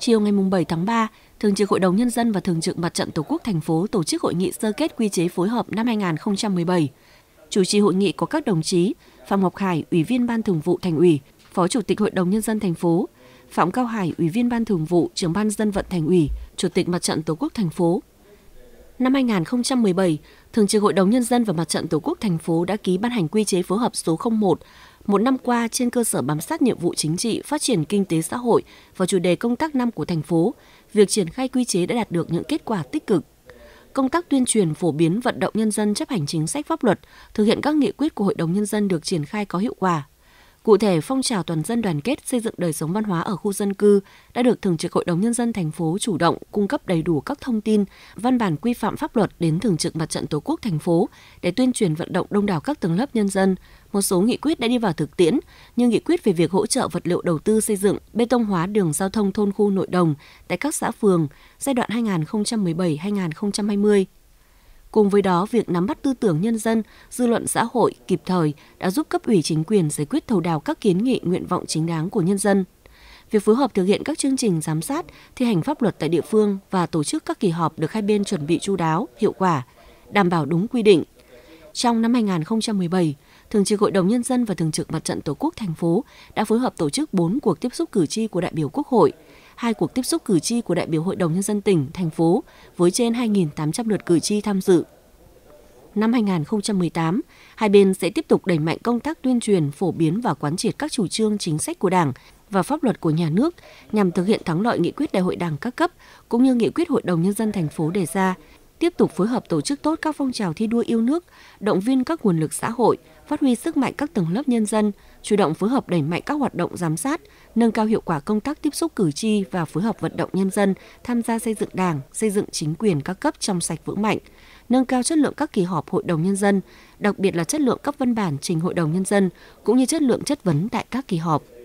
Chiều ngày 7 tháng 3, Thường trực Hội đồng Nhân dân và Thường trực Mặt trận Tổ quốc thành phố tổ chức hội nghị sơ kết quy chế phối hợp năm 2017. Chủ trì hội nghị có các đồng chí Phạm Ngọc Hải, Ủy viên Ban Thường vụ Thành ủy, Phó Chủ tịch Hội đồng Nhân dân thành phố, Phạm Cao Hải, Ủy viên Ban Thường vụ, Trưởng ban Dân vận Thành ủy, Chủ tịch Mặt trận Tổ quốc thành phố. Năm 2017, Thường trực Hội đồng Nhân dân và Mặt trận Tổ quốc thành phố đã ký ban hành quy chế phối hợp số 01 một năm qua, trên cơ sở bám sát nhiệm vụ chính trị, phát triển kinh tế xã hội và chủ đề công tác năm của thành phố, việc triển khai quy chế đã đạt được những kết quả tích cực. Công tác tuyên truyền phổ biến vận động nhân dân chấp hành chính sách pháp luật, thực hiện các nghị quyết của Hội đồng Nhân dân được triển khai có hiệu quả. Cụ thể, phong trào toàn dân đoàn kết xây dựng đời sống văn hóa ở khu dân cư đã được Thường trực Hội đồng Nhân dân thành phố chủ động cung cấp đầy đủ các thông tin, văn bản quy phạm pháp luật đến Thường trực Mặt trận Tổ quốc thành phố để tuyên truyền vận động đông đảo các tầng lớp nhân dân. Một số nghị quyết đã đi vào thực tiễn, như nghị quyết về việc hỗ trợ vật liệu đầu tư xây dựng, bê tông hóa đường giao thông thôn khu nội đồng tại các xã phường giai đoạn 2017-2020 Cùng với đó, việc nắm bắt tư tưởng nhân dân, dư luận xã hội kịp thời đã giúp cấp ủy chính quyền giải quyết thấu đáo các kiến nghị, nguyện vọng chính đáng của nhân dân. Việc phối hợp thực hiện các chương trình giám sát, thi hành pháp luật tại địa phương và tổ chức các kỳ họp được hai bên chuẩn bị chu đáo, hiệu quả, đảm bảo đúng quy định. Trong năm 2017, Thường trực Hội đồng Nhân dân và Thường trực Mặt trận Tổ quốc thành phố đã phối hợp tổ chức 4 cuộc tiếp xúc cử tri của đại biểu Quốc hội – hai cuộc tiếp xúc cử tri của đại biểu Hội đồng Nhân dân tỉnh, thành phố với trên 2.800 lượt cử tri tham dự. Năm 2018, hai bên sẽ tiếp tục đẩy mạnh công tác tuyên truyền, phổ biến và quán triệt các chủ trương chính sách của Đảng và pháp luật của nhà nước nhằm thực hiện thắng lợi nghị quyết đại hội Đảng các cấp cũng như nghị quyết Hội đồng nhân dân thành phố đề ra, tiếp tục phối hợp tổ chức tốt các phong trào thi đua yêu nước, động viên các nguồn lực xã hội, phát huy sức mạnh các tầng lớp nhân dân, chủ động phối hợp đẩy mạnh các hoạt động giám sát, nâng cao hiệu quả công tác tiếp xúc cử tri và phối hợp vận động nhân dân tham gia xây dựng Đảng, xây dựng chính quyền các cấp trong sạch vững mạnh, nâng cao chất lượng các kỳ họp Hội đồng nhân dân, đặc biệt là chất lượng các văn bản trình Hội đồng nhân dân cũng như chất lượng chất vấn tại các kỳ họp.